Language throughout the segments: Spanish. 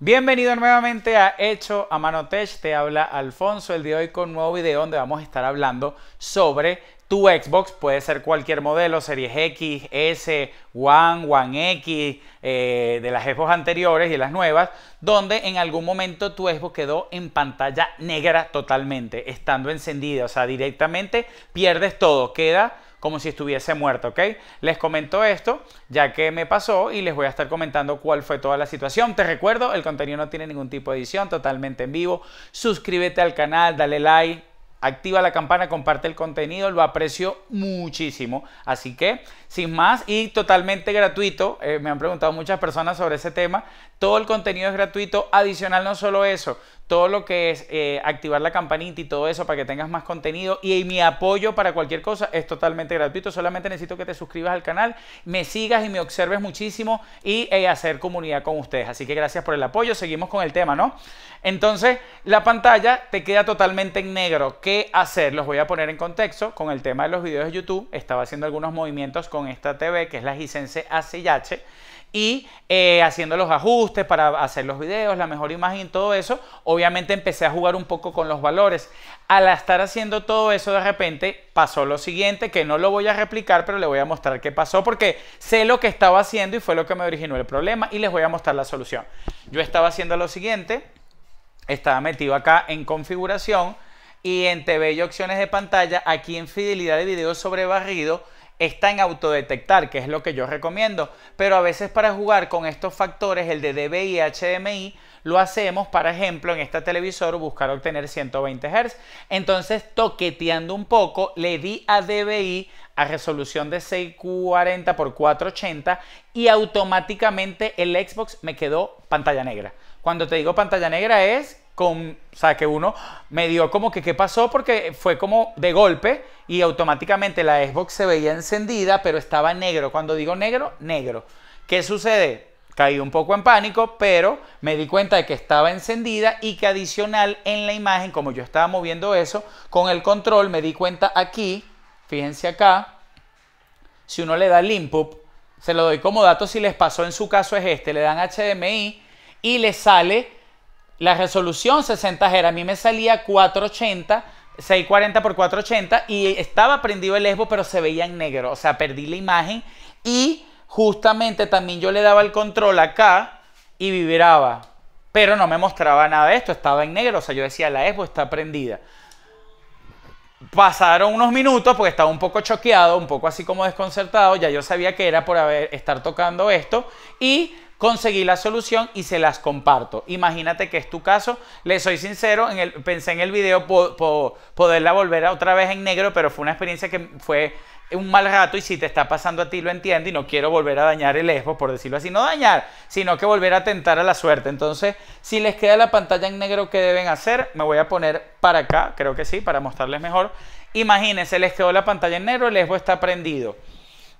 Bienvenido nuevamente a Hecho a Mano te habla Alfonso el día de hoy con un nuevo video donde vamos a estar hablando sobre tu Xbox, puede ser cualquier modelo, Series X, S, One, One X, eh, de las Xbox anteriores y las nuevas, donde en algún momento tu Xbox quedó en pantalla negra totalmente, estando encendida, o sea, directamente pierdes todo, queda como si estuviese muerto, ¿ok? Les comento esto, ya que me pasó y les voy a estar comentando cuál fue toda la situación. Te recuerdo, el contenido no tiene ningún tipo de edición, totalmente en vivo. Suscríbete al canal, dale like, activa la campana, comparte el contenido, lo aprecio muchísimo. Así que, sin más, y totalmente gratuito, eh, me han preguntado muchas personas sobre ese tema, todo el contenido es gratuito, adicional no solo eso, todo lo que es eh, activar la campanita y todo eso para que tengas más contenido y, mi apoyo para cualquier cosa es totalmente gratuito. Solamente necesito que te suscribas al canal, me sigas y me observes muchísimo y eh, hacer comunidad con ustedes. Así que gracias por el apoyo. Seguimos con el tema, ¿no? Entonces, la pantalla te queda totalmente en negro. ¿Qué hacer? Los voy a poner en contexto con el tema de los videos de YouTube. Estaba haciendo algunos movimientos con esta TV que es la Hisense ACH y eh, haciendo los ajustes para hacer los videos, la mejor imagen, todo eso, obviamente empecé a jugar un poco con los valores. Al estar haciendo todo eso, de repente pasó lo siguiente, que no lo voy a replicar, pero le voy a mostrar qué pasó, porque sé lo que estaba haciendo y fue lo que me originó el problema y les voy a mostrar la solución. Yo estaba haciendo lo siguiente, estaba metido acá en configuración y en TV y opciones de pantalla, aquí en fidelidad de video sobre barrido, está en autodetectar, que es lo que yo recomiendo, pero a veces para jugar con estos factores, el de DBI y HDMI, lo hacemos, por ejemplo, en este televisor buscar obtener 120 Hz. Entonces, toqueteando un poco, le di a DBI a resolución de 640 x 480 y automáticamente el Xbox me quedó pantalla negra. Cuando te digo pantalla negra es con, o sea, que uno me dio como que qué pasó porque fue como de golpe y automáticamente la Xbox se veía encendida, pero estaba negro. Cuando digo negro, negro. ¿Qué sucede? Caí un poco en pánico, pero me di cuenta de que estaba encendida y que adicional en la imagen, como yo estaba moviendo eso, con el control me di cuenta aquí, fíjense acá, si uno le da el input, se lo doy como dato si les pasó en su caso es este, le dan HDMI y le sale la resolución 60 era a mí me salía 480, 640 por 480 y estaba prendido el esbo, pero se veía en negro, o sea, perdí la imagen y justamente también yo le daba el control acá y vibraba, pero no me mostraba nada de esto, estaba en negro, o sea, yo decía, la esbo está prendida. Pasaron unos minutos porque estaba un poco choqueado, un poco así como desconcertado, ya yo sabía que era por haber, estar tocando esto y conseguí la solución y se las comparto. Imagínate que es tu caso. Le soy sincero, en el, pensé en el video poderla volver otra vez en negro, pero fue una experiencia que fue un mal rato y si te está pasando a ti lo entiendo y no quiero volver a dañar el esbo por decirlo así, no dañar, sino que volver a tentar a la suerte. Entonces, si les queda la pantalla en negro, ¿qué deben hacer? Me voy a poner para acá, creo que sí, para mostrarles mejor. Imagínense, les quedó la pantalla en negro, el esbo está prendido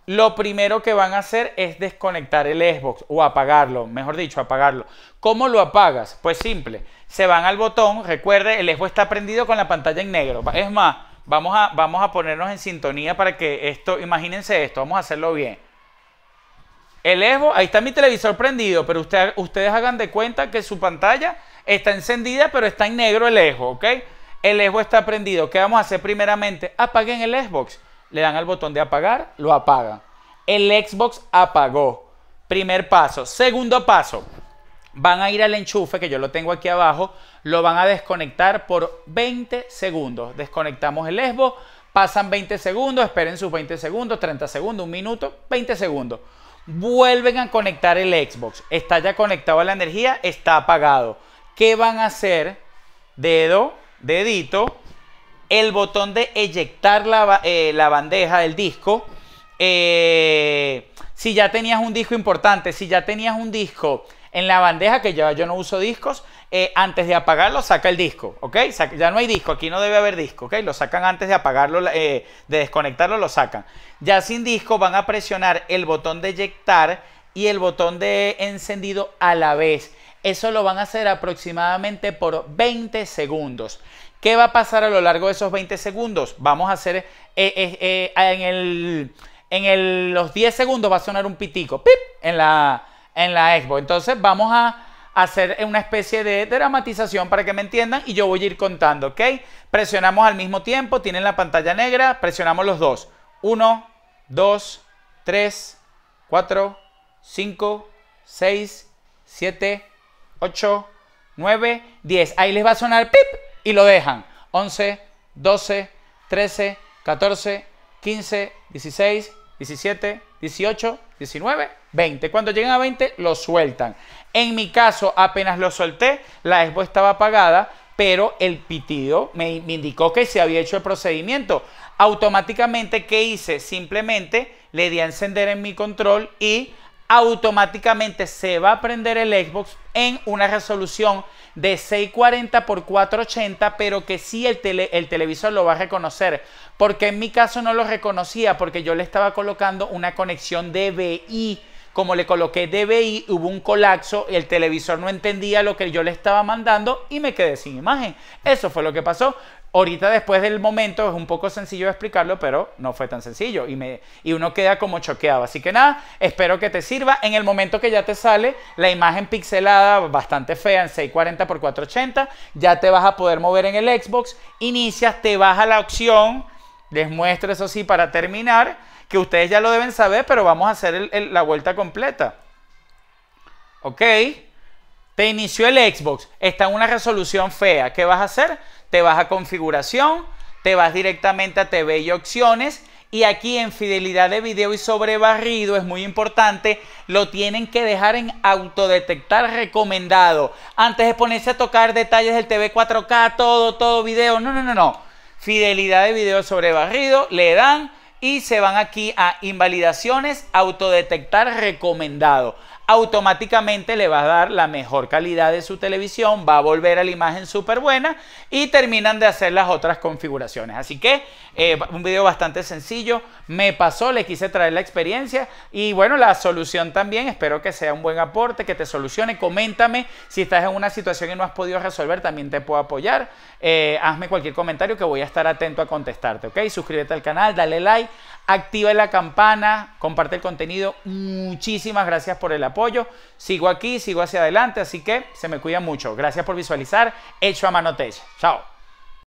lo primero que van a hacer es desconectar el Xbox o apagarlo, mejor dicho, apagarlo. ¿Cómo lo apagas? Pues simple, se van al botón, recuerde, el Xbox está prendido con la pantalla en negro. Es más, vamos a, vamos a ponernos en sintonía para que esto, imagínense esto, vamos a hacerlo bien. El Xbox, ahí está mi televisor prendido, pero ustedes hagan de cuenta que su pantalla está encendida, pero está en negro el Xbox, ¿ok? El Xbox está prendido. ¿Qué vamos a hacer primeramente? Apaguen el Xbox le dan al botón de apagar, lo apaga. El Xbox apagó. Primer paso. Segundo paso. Van a ir al enchufe, que yo lo tengo aquí abajo, lo van a desconectar por 20 segundos. Desconectamos el Xbox, pasan 20 segundos, esperen sus 20 segundos, 30 segundos, un minuto, 20 segundos. Vuelven a conectar el Xbox. Está ya conectado a la energía, está apagado. ¿Qué van a hacer? Dedo, dedito, el botón de eyectar la, eh, bandeja del disco. Eh, si ya tenías un disco importante, si ya tenías un disco en la bandeja, que ya yo no uso discos, eh, antes de apagarlo saca el disco, ¿ok? ya no hay disco, aquí no debe haber disco, ¿ok? Lo sacan antes de apagarlo, de desconectarlo, lo sacan. Ya sin disco van a presionar el botón de eyectar y el botón de encendido a la vez. Eso lo van a hacer aproximadamente por 20 segundos. ¿Qué va a pasar a lo largo de esos 20 segundos? Vamos a hacer eh eh, eh, eh, en, el, en el, los 10 segundos va a sonar un pitico, pip, en la, en la expo. Entonces vamos a hacer una especie de dramatización para que me entiendan y yo voy a ir contando, ¿ok? Presionamos al mismo tiempo, tienen la pantalla negra, presionamos los dos. 1, 2, 3, 4, 5, 6, 7, 8, 9, 10. Ahí les va a sonar pip y lo dejan. 11, 12, 13, 14, 15, 16, 17, 18, 19, 20. Cuando llegan a 20, lo sueltan. En mi caso, apenas lo solté, la expo estaba apagada, pero el pitido me, me indicó que se había hecho el procedimiento. Automáticamente, ¿qué hice? Simplemente le di a encender en mi control y automáticamente se va a prender el Xbox en una resolución de 640 x 480, pero que sí el, el televisor lo va a reconocer. Porque en mi caso no lo reconocía porque yo le estaba colocando una conexión DVI como le coloqué DBI, hubo un colapso, el televisor no entendía lo que yo le estaba mandando y me quedé sin imagen. Eso fue lo que pasó. Ahorita después del momento es un poco sencillo de explicarlo, pero no fue tan sencillo y, me, y uno queda como choqueado. Así que nada, espero que te sirva. En el momento que ya te sale la imagen pixelada bastante fea en 640x480, ya te vas a poder mover en el Xbox, inicias, te vas a la opción les muestro eso sí para terminar, que ustedes ya lo deben saber, pero vamos a hacer la vuelta completa. ¿Ok? Te inició el Xbox, está en una resolución fea. ¿Qué vas a hacer? Te vas a configuración, te vas directamente a TV y opciones y aquí en fidelidad de video y barrido es muy importante, lo tienen que dejar en autodetectar recomendado. Antes de ponerse a tocar detalles del TV 4K, todo, todo video, no, no, no, no fidelidad de video sobre barrido, le dan y se van aquí a invalidaciones, autodetectar recomendado automáticamente le va a dar la mejor calidad de su televisión, va a volver a la imagen súper buena y terminan de hacer las otras configuraciones. Así que eh, un video bastante sencillo, me pasó, le quise traer la experiencia y bueno, la solución también, espero que sea un buen aporte, que te solucione, coméntame si estás en una situación y no has podido resolver, también te puedo apoyar, eh, hazme cualquier comentario que voy a estar atento a contestarte, ¿ok? Suscríbete al canal, dale like activa la campana, comparte el contenido. Muchísimas gracias por el apoyo. Sigo aquí, sigo hacia adelante, así que se me cuida mucho. Gracias por visualizar. Hecho a mano Chao.